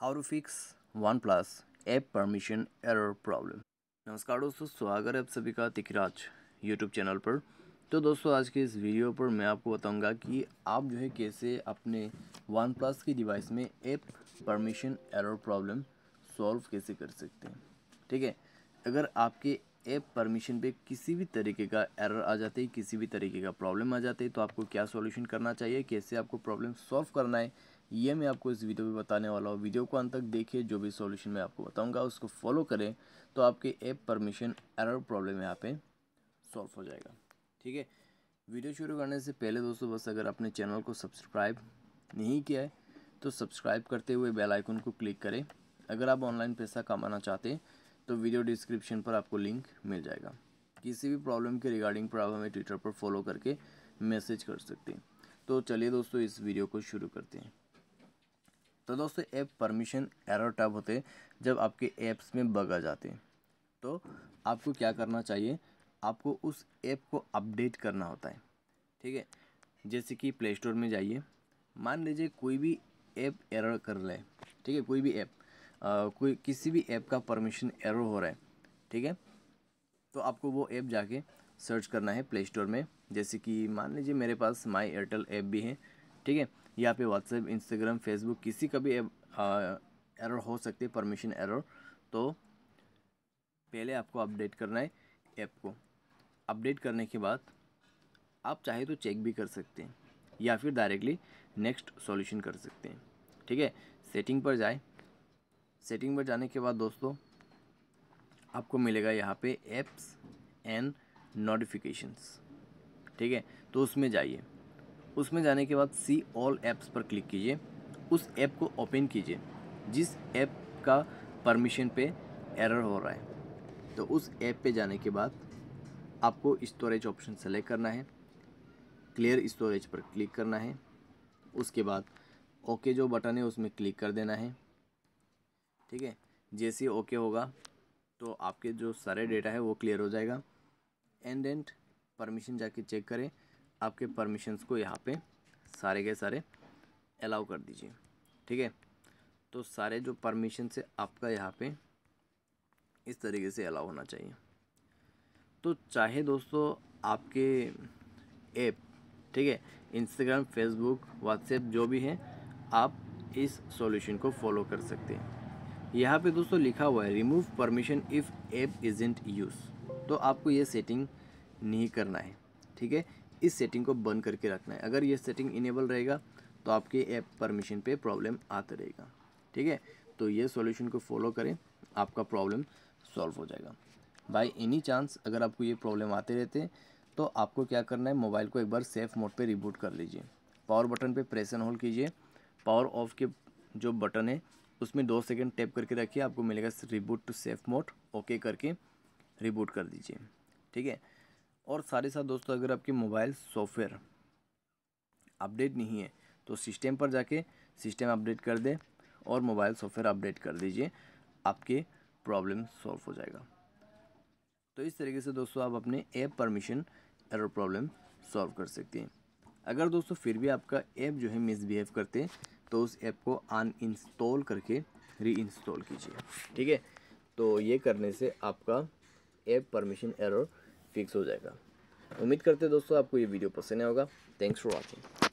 how to fix OnePlus app permission error problem नमस्कार दोस्तों स्वागत है आप सभी का तिखराज यूट्यूब चैनल पर तो दोस्तों आज के इस वीडियो पर मैं आपको बताऊंगा कि आप जो है कैसे अपने वन प्लस की डिवाइस में app permission error problem solve कैसे कर सकते हैं ठीक है अगर आपके ऐप परमिशन पे किसी भी तरीके का एरर आ जाते है किसी भी तरीके का प्रॉब्लम आ जाते है तो आपको क्या सॉल्यूशन करना चाहिए कैसे आपको प्रॉब्लम सॉल्व करना है ये मैं आपको इस वीडियो में बताने वाला हूँ वीडियो को अंत तक देखिए जो भी सॉल्यूशन मैं आपको बताऊँगा उसको फॉलो करें तो आपके ऐप परमिशन एरर प्रॉब्लम यहाँ पे सॉल्व हो जाएगा ठीक है वीडियो शुरू करने से पहले दोस्तों बस अगर अपने चैनल को सब्सक्राइब नहीं किया है तो सब्सक्राइब करते हुए बेल आइकन को क्लिक करें अगर आप ऑनलाइन पैसा कमाना चाहते हैं तो वीडियो डिस्क्रिप्शन पर आपको लिंक मिल जाएगा किसी भी प्रॉब्लम के रिगार्डिंग पर आप हमें ट्विटर पर फॉलो करके मैसेज कर सकते हैं तो चलिए दोस्तों इस वीडियो को शुरू करते हैं तो दोस्तों ऐप परमिशन एरर टैब होते जब आपके ऐप्स में बग आ जाते तो आपको क्या करना चाहिए आपको उस ऐप को अपडेट करना होता है ठीक है जैसे कि प्ले स्टोर में जाइए मान लीजिए कोई भी ऐप एरर कर रहा है ठीक है कोई भी ऐप कोई किसी भी ऐप का परमिशन एरर हो रहा है ठीक है तो आपको वो ऐप जाके सर्च करना है प्ले स्टोर में जैसे कि मान लीजिए मेरे पास माई एयरटेल ऐप भी है ठीक है यहाँ पे व्हाट्सएप इंस्टाग्राम फेसबुक किसी का भी एरर हो सकती है परमिशन एरर तो पहले आपको अपडेट करना है ऐप को अपडेट करने के बाद आप चाहे तो चेक भी कर सकते हैं या फिर डायरेक्टली नेक्स्ट सॉल्यूशन कर सकते हैं ठीक है सेटिंग पर जाए सेटिंग पर जाने के बाद दोस्तों आपको मिलेगा यहाँ पे एप्स एंड नोटिफिकेशंस ठीक है तो उसमें जाइए उसमें जाने के बाद सी ऑल ऐप्स पर क्लिक कीजिए उस ऐप को ओपन कीजिए जिस ऐप का परमिशन पे एरर हो रहा है तो उस ऐप पे जाने के बाद आपको स्टोरेज ऑप्शन सेलेक्ट करना है क्लियर स्टोरेज पर क्लिक करना है उसके बाद ओके जो बटन है उसमें क्लिक कर देना है ठीक है जैसे ओके होगा तो आपके जो सारे डेटा है वो क्लियर हो जाएगा एंड एंड परमिशन जाके चेक करें आपके परमिशंस को यहाँ पे सारे के सारे अलाउ कर दीजिए ठीक है तो सारे जो परमिशन से आपका यहाँ पे इस तरीके से अलाउ होना चाहिए तो चाहे दोस्तों आपके ऐप ठीक है इंस्टाग्राम फेसबुक व्हाट्सएप जो भी है आप इस सॉल्यूशन को फॉलो कर सकते हैं यहाँ पे दोस्तों लिखा हुआ है remove permission if app isn't use तो आपको ये सेटिंग नहीं करना है ठीक है इस सेटिंग को बंद करके रखना है अगर ये सेटिंग इनेबल रहेगा तो आपके ऐप परमिशन पे प्रॉब्लम आते रहेगा ठीक है तो ये सॉल्यूशन को फॉलो करें आपका प्रॉब्लम सॉल्व हो जाएगा बाई एनी चांस अगर आपको ये प्रॉब्लम आते रहते तो आपको क्या करना है मोबाइल को एक बार सेफ़ मोड पे रिबूट कर लीजिए पावर बटन पे प्रेस एंड होल्ड कीजिए पावर ऑफ के जो बटन है उसमें दो सेकंड टैप करके रखिए आपको मिलेगा reboot to safe mode okay करके रिबूट कर दीजिए ठीक है और सारे साथ दोस्तों अगर आपके मोबाइल सॉफ्टवेयर अपडेट नहीं है तो सिस्टम पर जाके सिस्टम अपडेट कर दे और मोबाइल सॉफ्टवेयर अपडेट कर दीजिए आपके प्रॉब्लम सॉल्व हो जाएगा तो इस तरीके से दोस्तों आप अपने app permission error problem solve कर सकते हैं अगर दोस्तों फिर भी आपका ऐप जो है मिसबिहेव करते हैं तो उस ऐप को अन इंस्टॉल करके री इंस्टॉल कीजिए ठीक है तो ये करने से आपका ऐप परमिशन एरर फिक्स हो जाएगा उम्मीद करते हैं दोस्तों आपको ये वीडियो पसंद आएगा थैंक्स फॉर वॉचिंग